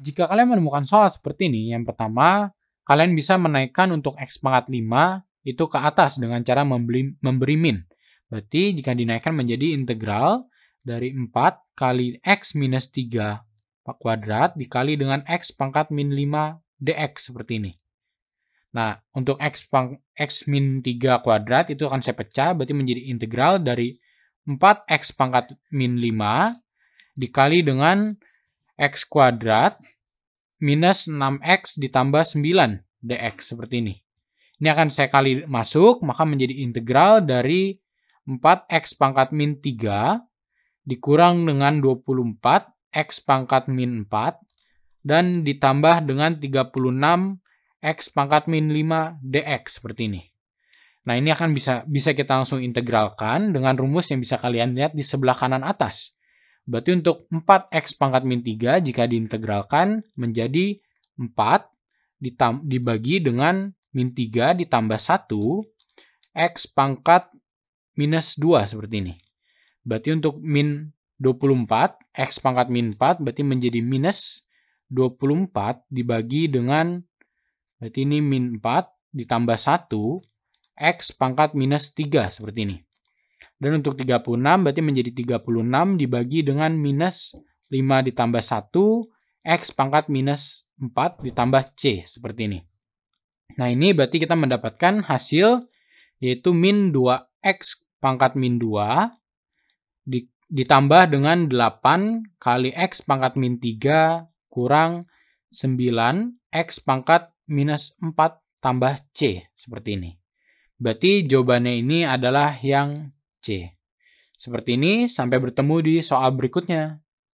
Jika kalian menemukan soal seperti ini, yang pertama, kalian bisa menaikkan untuk X pangkat 5 itu ke atas dengan cara membeli, memberi min. Berarti jika dinaikkan menjadi integral dari 4 kali X minus 3 kuadrat dikali dengan X pangkat min 5 dx seperti ini. Nah, untuk X, pang, X min 3 kuadrat itu akan saya pecah, berarti menjadi integral dari 4X pangkat min 5 dikali dengan X kuadrat minus 6X ditambah 9 dx seperti ini. Ini akan saya kali masuk, maka menjadi integral dari 4x pangkat min 3 dikurang dengan 24 x pangkat min 4 dan ditambah dengan 36 x pangkat min 5 dx seperti ini. Nah, ini akan bisa bisa kita langsung integralkan dengan rumus yang bisa kalian lihat di sebelah kanan atas. Berarti untuk 4x pangkat min 3 jika diintegralkan menjadi 4 dibagi dengan min 3 ditambah 1 x pangkat minus 2 seperti ini. Berarti untuk min 24 x pangkat min 4 berarti menjadi minus 24 dibagi dengan berarti ini min 4 ditambah 1 x pangkat minus 3 seperti ini. Dan untuk 36 berarti menjadi 36 dibagi dengan minus 5 ditambah 1, X pangkat minus 4 ditambah C, seperti ini. Nah ini berarti kita mendapatkan hasil yaitu min 2X pangkat min 2 ditambah dengan 8 kali X pangkat min 3 kurang 9 X pangkat minus 4 tambah C seperti ini. Berarti jawabannya ini adalah yang C. Seperti ini, sampai bertemu di soal berikutnya.